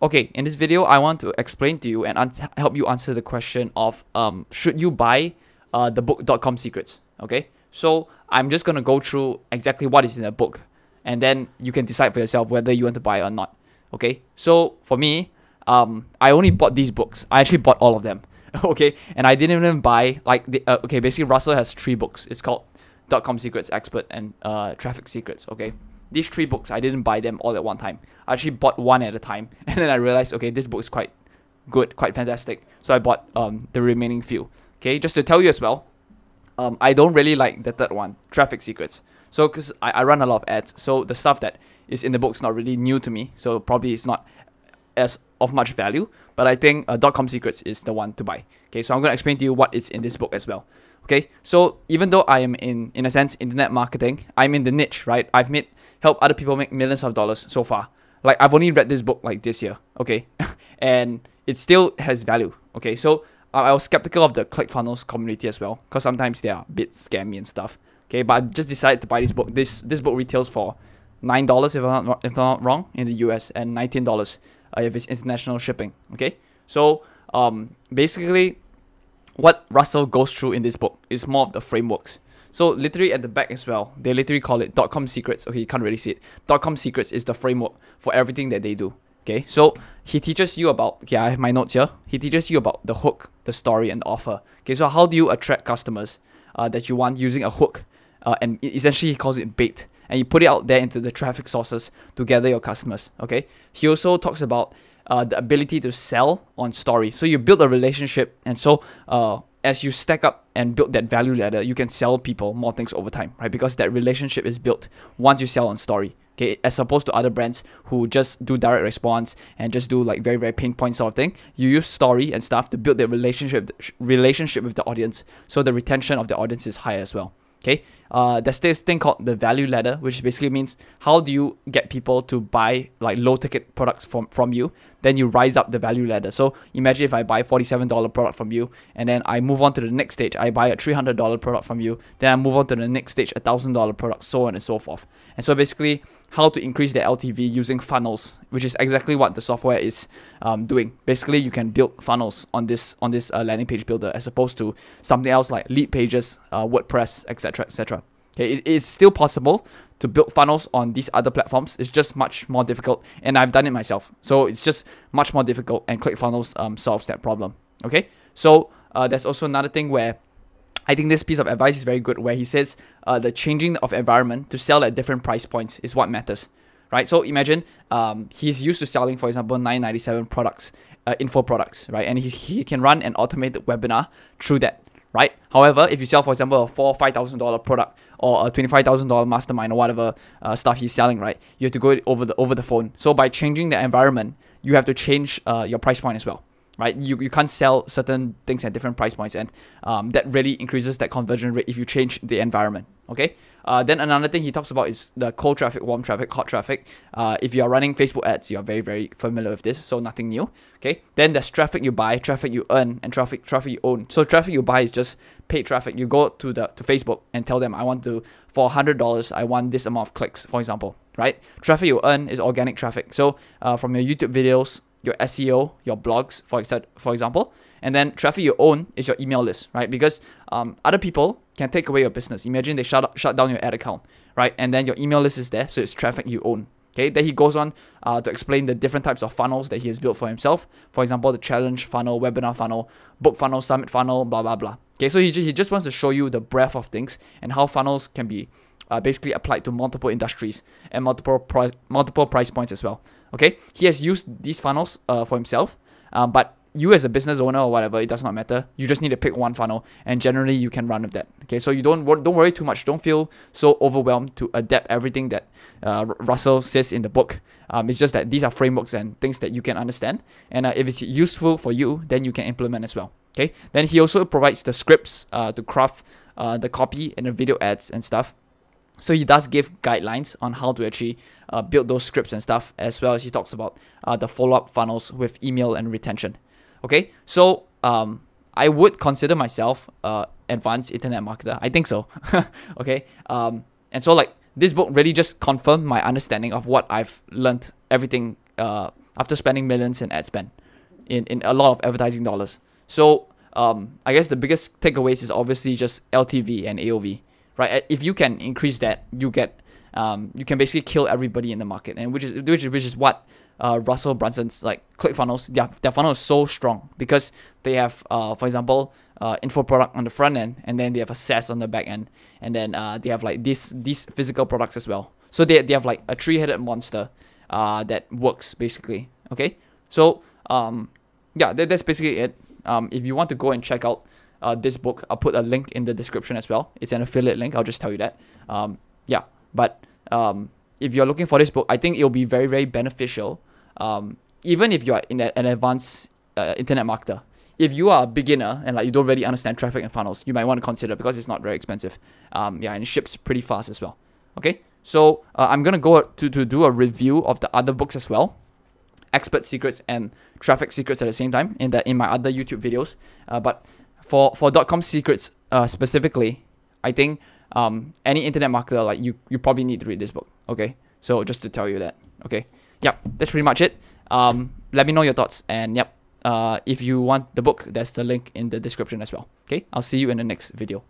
Okay, in this video, I want to explain to you and help you answer the question of um, should you buy uh, the book.com secrets, okay? So I'm just going to go through exactly what is in the book and then you can decide for yourself whether you want to buy or not, okay? So for me, um, I only bought these books. I actually bought all of them, okay? And I didn't even buy, like, the, uh, okay, basically Russell has three books. It's called Dot-Com Secrets Expert and uh, Traffic Secrets, okay? these three books, I didn't buy them all at one time. I actually bought one at a time, and then I realized, okay, this book is quite good, quite fantastic. So I bought um, the remaining few. Okay, just to tell you as well, um, I don't really like the third one, Traffic Secrets. So, because I, I run a lot of ads, so the stuff that is in the book is not really new to me, so probably it's not as of much value. But I think uh, .com Secrets is the one to buy. Okay, so I'm gonna explain to you what is in this book as well. Okay, so even though I am in, in a sense, internet marketing, I'm in the niche, right? I've made Help other people make millions of dollars so far. Like I've only read this book like this year, okay, and it still has value, okay. So I was skeptical of the ClickFunnels community as well, because sometimes they are a bit scammy and stuff, okay. But I just decided to buy this book. This this book retails for nine dollars if I'm not if I'm not wrong in the U.S. and nineteen dollars uh, if it's international shipping, okay. So um, basically, what Russell goes through in this book is more of the frameworks so literally at the back as well, they literally call it .com secrets. Okay, you can't really see it. .com secrets is the framework for everything that they do. Okay, so he teaches you about, okay, I have my notes here. He teaches you about the hook, the story, and the offer. Okay, so how do you attract customers uh, that you want using a hook? Uh, and essentially, he calls it bait. And you put it out there into the traffic sources to gather your customers. Okay, he also talks about uh, the ability to sell on story. So you build a relationship, and so uh, as you stack up and build that value ladder, you can sell people more things over time, right? Because that relationship is built once you sell on story. Okay, as opposed to other brands who just do direct response and just do like very very pinpoint sort of thing. You use story and stuff to build the relationship relationship with the audience, so the retention of the audience is higher as well. Okay, uh, there's this thing called the value ladder, which basically means how do you get people to buy like low ticket products from, from you? Then you rise up the value ladder. So imagine if I buy $47 product from you and then I move on to the next stage, I buy a $300 product from you, then I move on to the next stage, a $1,000 product, so on and so forth. And so basically how to increase the LTV using funnels, which is exactly what the software is um, doing. Basically, you can build funnels on this on this uh, landing page builder as opposed to something else like lead pages, uh, WordPress, etc., etc. Okay, it is still possible to build funnels on these other platforms. It's just much more difficult, and I've done it myself. So it's just much more difficult, and ClickFunnels um, solves that problem. Okay, so uh, there's also another thing where I think this piece of advice is very good, where he says uh, the changing of environment to sell at different price points is what matters. Right, so imagine um, he's used to selling, for example, 997 products, uh, info products, right? And he, he can run an automated webinar through that. However, if you sell, for example, a four five thousand dollar product or a twenty five thousand dollar mastermind or whatever uh, stuff he's selling, right? You have to go over the over the phone. So by changing the environment, you have to change uh, your price point as well, right? You you can't sell certain things at different price points, and um, that really increases that conversion rate if you change the environment. Okay. Uh, then another thing he talks about is the cold traffic, warm traffic, hot traffic. Uh, if you are running Facebook ads, you are very very familiar with this, so nothing new. Okay. Then there's traffic you buy, traffic you earn, and traffic traffic you own. So traffic you buy is just paid traffic. You go to the to Facebook and tell them I want to for hundred dollars I want this amount of clicks, for example. Right. Traffic you earn is organic traffic. So uh, from your YouTube videos, your SEO, your blogs, for exa- for example. And then traffic you own is your email list, right? Because um, other people can take away your business. Imagine they shut, up, shut down your ad account, right? And then your email list is there, so it's traffic you own. Okay, then he goes on uh, to explain the different types of funnels that he has built for himself. For example, the challenge funnel, webinar funnel, book funnel, summit funnel, blah, blah, blah. Okay, so he, he just wants to show you the breadth of things and how funnels can be uh, basically applied to multiple industries and multiple, price multiple price points as well. Okay, he has used these funnels uh, for himself, um, but you as a business owner or whatever, it does not matter. You just need to pick one funnel, and generally you can run with that. Okay, so you don't don't worry too much. Don't feel so overwhelmed to adapt everything that uh, Russell says in the book. Um, it's just that these are frameworks and things that you can understand, and uh, if it's useful for you, then you can implement as well. Okay, then he also provides the scripts uh, to craft uh, the copy and the video ads and stuff. So he does give guidelines on how to actually uh, build those scripts and stuff, as well as he talks about uh, the follow-up funnels with email and retention. Okay, so um, I would consider myself advanced internet marketer. I think so. okay, um, and so like this book really just confirmed my understanding of what I've learned. Everything uh, after spending millions in ad spend, in in a lot of advertising dollars. So um, I guess the biggest takeaways is obviously just LTV and AOV, right? If you can increase that, you get um, you can basically kill everybody in the market, and which is which is which is what uh, Russell Brunson's like ClickFunnels, their, their funnel is so strong because they have, uh, for example, uh, info product on the front end, and then they have a SaaS on the back end, and then uh, they have like these these physical products as well. So they, they have like a three-headed monster uh, that works basically. Okay, so um, yeah, that, that's basically it. Um, if you want to go and check out uh, this book, I'll put a link in the description as well. It's an affiliate link. I'll just tell you that. Um, yeah, but um, if you're looking for this book, I think it'll be very very beneficial um, even if you are in an advanced uh, internet marketer, if you are a beginner and like you don't really understand traffic and funnels, you might want to consider because it's not very expensive. Um, yeah, and it ships pretty fast as well. Okay, so uh, I'm gonna go to to do a review of the other books as well, expert secrets and traffic secrets at the same time in the in my other YouTube videos. Uh, but for for .com secrets uh, specifically, I think um, any internet marketer like you you probably need to read this book. Okay, so just to tell you that. Okay yep, that's pretty much it. Um, let me know your thoughts. And yep, uh, if you want the book, there's the link in the description as well. Okay, I'll see you in the next video.